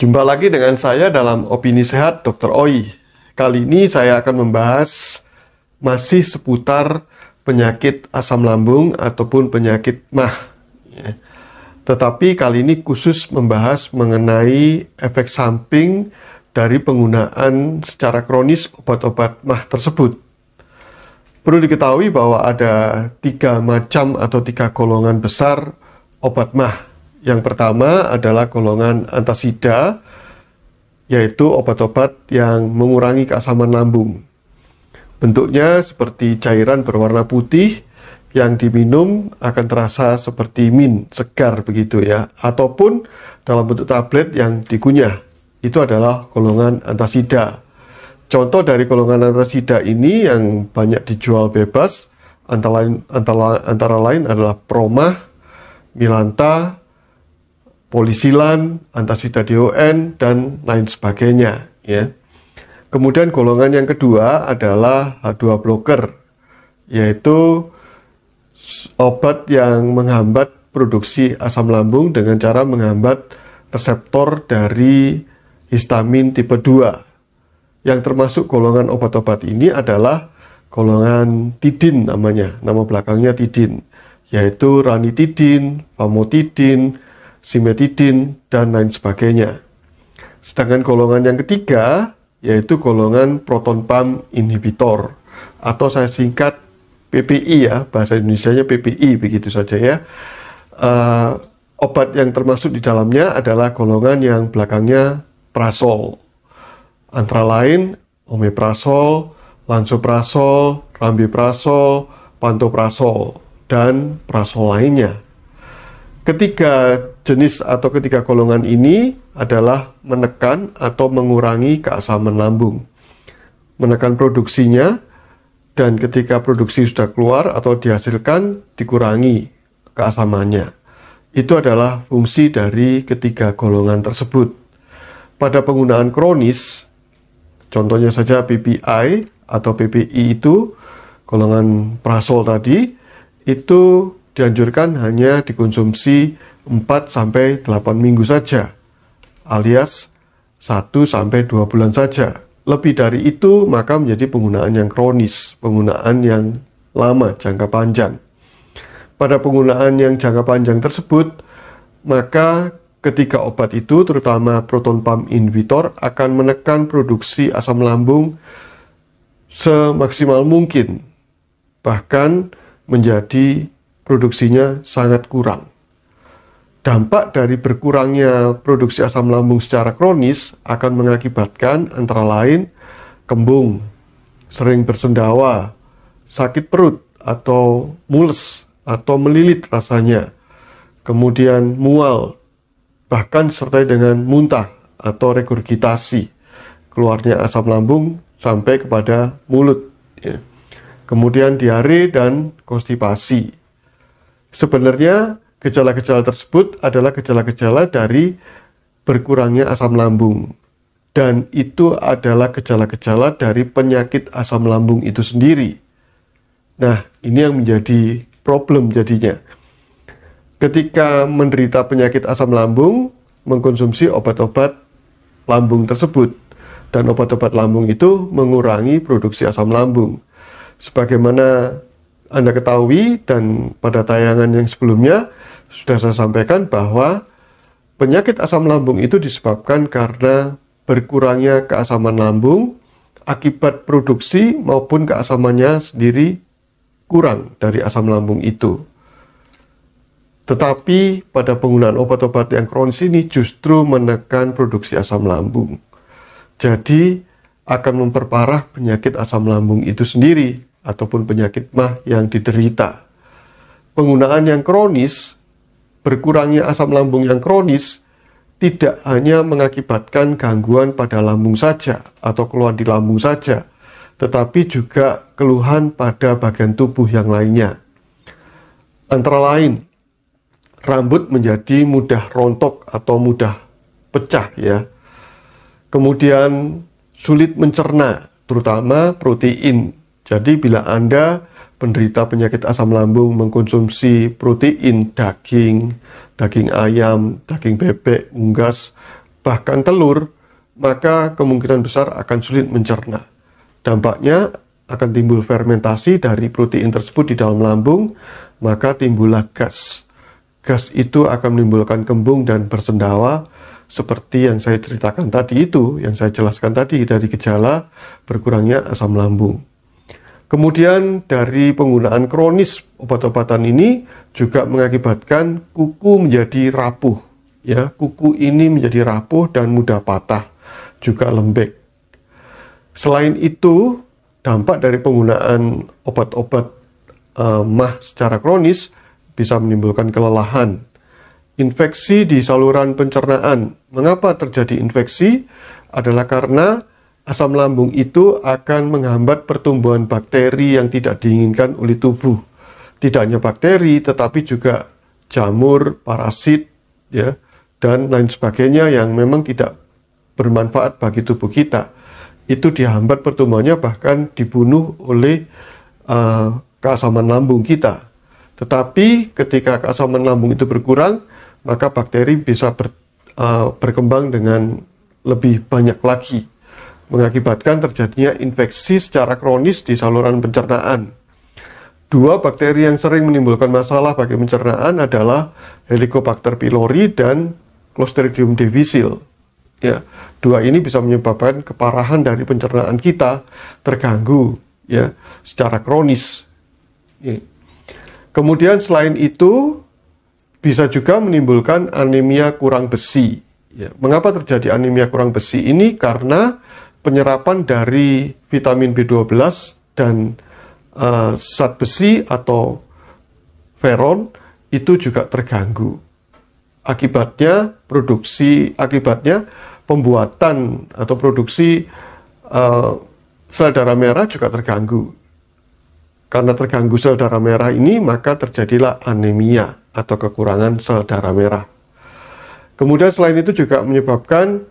Jumpa lagi dengan saya dalam Opini Sehat Dr. Oi. Kali ini saya akan membahas masih seputar penyakit asam lambung ataupun penyakit mah. Ya. Tetapi kali ini khusus membahas mengenai efek samping dari penggunaan secara kronis obat-obat mah tersebut. Perlu diketahui bahwa ada tiga macam atau tiga golongan besar obat mah yang pertama adalah golongan antasida, yaitu obat-obat yang mengurangi keasaman lambung. Bentuknya seperti cairan berwarna putih yang diminum akan terasa seperti min, segar begitu ya, ataupun dalam bentuk tablet yang dikunyah. Itu adalah golongan antasida. Contoh dari golongan antasida ini yang banyak dijual bebas antara lain, antara, antara lain adalah Promah, Milanta, polisilan, antasida DON, dan lain sebagainya. Ya. Kemudian golongan yang kedua adalah H2 blocker, yaitu obat yang menghambat produksi asam lambung dengan cara menghambat reseptor dari histamin tipe 2. Yang termasuk golongan obat-obat ini adalah golongan tidin namanya, nama belakangnya tidin, yaitu ranitidin, famotidin, simetidin, dan lain sebagainya. Sedangkan golongan yang ketiga yaitu golongan proton pump inhibitor atau saya singkat PPI ya bahasa Indonesia-nya PPI begitu saja ya. Uh, obat yang termasuk di dalamnya adalah golongan yang belakangnya prasol. Antara lain omeprasol, lansoprasol, rambiprasol, pantoprasol dan prasol lainnya. Ketiga jenis atau ketiga golongan ini adalah menekan atau mengurangi keasaman lambung. Menekan produksinya dan ketika produksi sudah keluar atau dihasilkan dikurangi keasamannya. Itu adalah fungsi dari ketiga golongan tersebut. Pada penggunaan kronis, contohnya saja PPI atau PPI itu golongan prasol tadi, itu dianjurkan hanya dikonsumsi 4 sampai 8 minggu saja, alias 1 sampai 2 bulan saja. Lebih dari itu, maka menjadi penggunaan yang kronis, penggunaan yang lama, jangka panjang. Pada penggunaan yang jangka panjang tersebut, maka ketika obat itu, terutama proton pump inhibitor, akan menekan produksi asam lambung semaksimal mungkin, bahkan menjadi produksinya sangat kurang dampak dari berkurangnya produksi asam lambung secara kronis akan mengakibatkan antara lain kembung, sering bersendawa, sakit perut atau mules atau melilit rasanya, kemudian mual, bahkan serta dengan muntah atau regurgitasi, keluarnya asam lambung sampai kepada mulut. Ya. Kemudian diare dan konstipasi. Sebenarnya Gejala-gejala tersebut adalah gejala-gejala dari berkurangnya asam lambung. Dan itu adalah gejala-gejala dari penyakit asam lambung itu sendiri. Nah, ini yang menjadi problem jadinya. Ketika menderita penyakit asam lambung, mengkonsumsi obat-obat lambung tersebut. Dan obat-obat lambung itu mengurangi produksi asam lambung. Sebagaimana anda ketahui dan pada tayangan yang sebelumnya sudah saya sampaikan bahwa penyakit asam lambung itu disebabkan karena berkurangnya keasaman lambung akibat produksi maupun keasamannya sendiri kurang dari asam lambung itu. Tetapi pada penggunaan obat-obat yang kronis ini justru menekan produksi asam lambung. Jadi akan memperparah penyakit asam lambung itu sendiri ataupun penyakit mah yang diderita. Penggunaan yang kronis, berkurangnya asam lambung yang kronis, tidak hanya mengakibatkan gangguan pada lambung saja atau keluhan di lambung saja, tetapi juga keluhan pada bagian tubuh yang lainnya. Antara lain, rambut menjadi mudah rontok atau mudah pecah ya. Kemudian sulit mencerna, terutama protein jadi bila Anda penderita penyakit asam lambung mengkonsumsi protein, daging, daging ayam, daging bebek, unggas, bahkan telur, maka kemungkinan besar akan sulit mencerna. Dampaknya akan timbul fermentasi dari protein tersebut di dalam lambung, maka timbullah gas. Gas itu akan menimbulkan kembung dan bersendawa seperti yang saya ceritakan tadi itu, yang saya jelaskan tadi dari gejala berkurangnya asam lambung. Kemudian dari penggunaan kronis obat-obatan ini juga mengakibatkan kuku menjadi rapuh. Ya, kuku ini menjadi rapuh dan mudah patah, juga lembek. Selain itu, dampak dari penggunaan obat-obat eh, mah secara kronis bisa menimbulkan kelelahan, infeksi di saluran pencernaan. Mengapa terjadi infeksi? Adalah karena asam lambung itu akan menghambat pertumbuhan bakteri yang tidak diinginkan oleh tubuh. Tidak hanya bakteri, tetapi juga jamur, parasit, ya, dan lain sebagainya yang memang tidak bermanfaat bagi tubuh kita. Itu dihambat pertumbuhannya bahkan dibunuh oleh uh, keasaman lambung kita. Tetapi ketika keasaman lambung itu berkurang, maka bakteri bisa ber, uh, berkembang dengan lebih banyak lagi mengakibatkan terjadinya infeksi secara kronis di saluran pencernaan. Dua bakteri yang sering menimbulkan masalah bagi pencernaan adalah Helicobacter pylori dan Clostridium difficile. Ya, dua ini bisa menyebabkan keparahan dari pencernaan kita terganggu ya secara kronis. Ya. Kemudian selain itu bisa juga menimbulkan anemia kurang besi. Ya, mengapa terjadi anemia kurang besi ini? Karena penyerapan dari vitamin B12 dan uh, zat besi atau feron itu juga terganggu. Akibatnya produksi akibatnya pembuatan atau produksi uh, sel darah merah juga terganggu. Karena terganggu sel darah merah ini maka terjadilah anemia atau kekurangan sel darah merah. Kemudian selain itu juga menyebabkan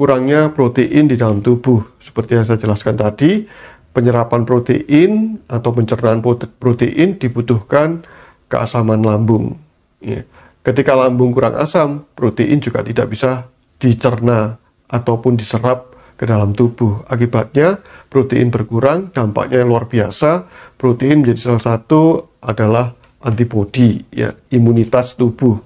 kurangnya protein di dalam tubuh. Seperti yang saya jelaskan tadi, penyerapan protein atau pencernaan protein dibutuhkan keasaman lambung. Ya. Ketika lambung kurang asam, protein juga tidak bisa dicerna ataupun diserap ke dalam tubuh. Akibatnya protein berkurang, dampaknya yang luar biasa. Protein menjadi salah satu adalah antibodi, ya, imunitas tubuh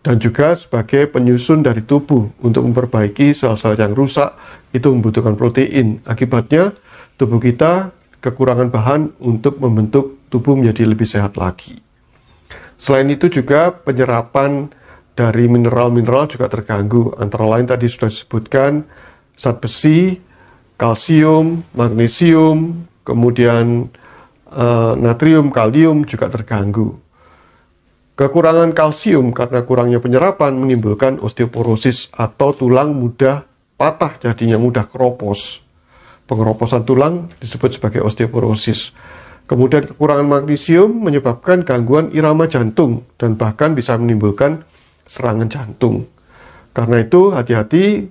dan juga sebagai penyusun dari tubuh untuk memperbaiki sel-sel yang rusak itu membutuhkan protein. Akibatnya tubuh kita kekurangan bahan untuk membentuk tubuh menjadi lebih sehat lagi. Selain itu juga penyerapan dari mineral-mineral juga terganggu. Antara lain tadi sudah disebutkan zat besi, kalsium, magnesium, kemudian e, natrium, kalium juga terganggu. Kekurangan kalsium karena kurangnya penyerapan menimbulkan osteoporosis atau tulang mudah patah jadinya mudah keropos. Pengeroposan tulang disebut sebagai osteoporosis. Kemudian kekurangan magnesium menyebabkan gangguan irama jantung dan bahkan bisa menimbulkan serangan jantung. Karena itu hati-hati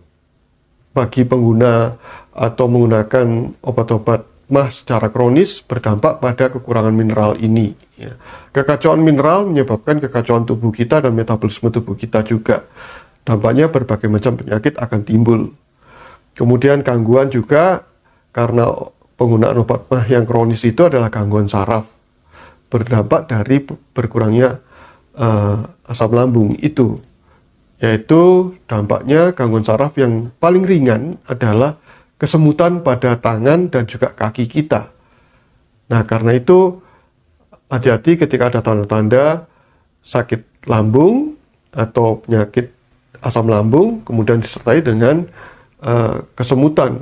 bagi pengguna atau menggunakan obat-obat mah secara kronis berdampak pada kekurangan mineral ini. Ya. Kekacauan mineral menyebabkan kekacauan tubuh kita dan metabolisme tubuh kita juga. Dampaknya berbagai macam penyakit akan timbul. Kemudian gangguan juga karena penggunaan obat mah yang kronis itu adalah gangguan saraf. Berdampak dari berkurangnya uh, asam lambung itu. Yaitu dampaknya gangguan saraf yang paling ringan adalah kesemutan pada tangan dan juga kaki kita. Nah, karena itu hati-hati ketika ada tanda-tanda sakit lambung atau penyakit asam lambung, kemudian disertai dengan uh, kesemutan.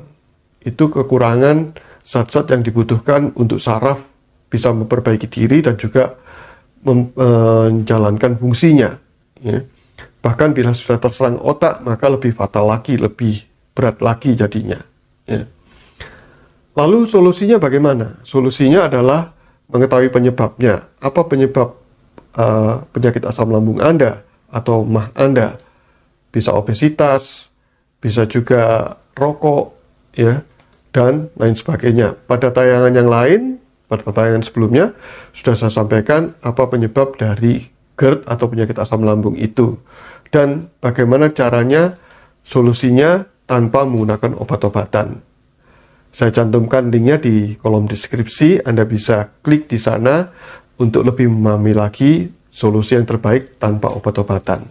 Itu kekurangan zat-zat yang dibutuhkan untuk saraf bisa memperbaiki diri dan juga eh, menjalankan fungsinya. Ya. Bahkan bila sudah terserang otak, maka lebih fatal lagi, lebih berat lagi jadinya. Ya. Lalu solusinya bagaimana? Solusinya adalah mengetahui penyebabnya. Apa penyebab uh, penyakit asam lambung Anda atau mah Anda? Bisa obesitas, bisa juga rokok, ya, dan lain sebagainya. Pada tayangan yang lain, pada tayangan sebelumnya, sudah saya sampaikan apa penyebab dari GERD atau penyakit asam lambung itu dan bagaimana caranya solusinya tanpa menggunakan obat-obatan. Saya cantumkan linknya di kolom deskripsi, Anda bisa klik di sana untuk lebih memahami lagi solusi yang terbaik tanpa obat-obatan.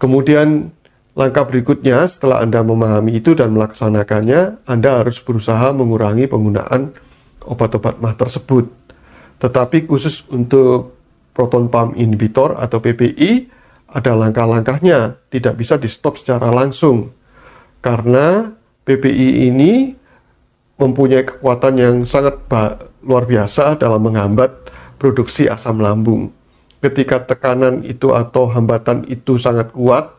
Kemudian langkah berikutnya setelah Anda memahami itu dan melaksanakannya, Anda harus berusaha mengurangi penggunaan obat-obat mah tersebut. Tetapi khusus untuk proton pump inhibitor atau PPI, ada langkah-langkahnya, tidak bisa di stop secara langsung karena PPI ini mempunyai kekuatan yang sangat luar biasa dalam menghambat produksi asam lambung. Ketika tekanan itu atau hambatan itu sangat kuat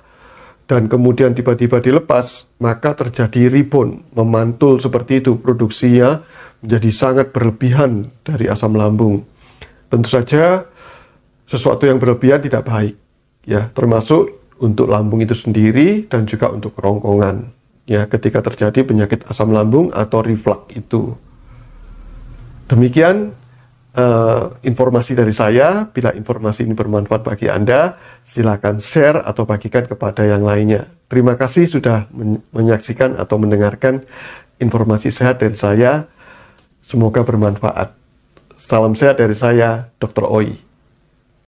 dan kemudian tiba-tiba dilepas, maka terjadi rebound, memantul seperti itu produksinya menjadi sangat berlebihan dari asam lambung. Tentu saja sesuatu yang berlebihan tidak baik ya, termasuk untuk lambung itu sendiri dan juga untuk kerongkongan ya ketika terjadi penyakit asam lambung atau reflux itu. Demikian uh, informasi dari saya. Bila informasi ini bermanfaat bagi Anda, silakan share atau bagikan kepada yang lainnya. Terima kasih sudah men menyaksikan atau mendengarkan informasi sehat dari saya. Semoga bermanfaat. Salam sehat dari saya, Dr. Oi.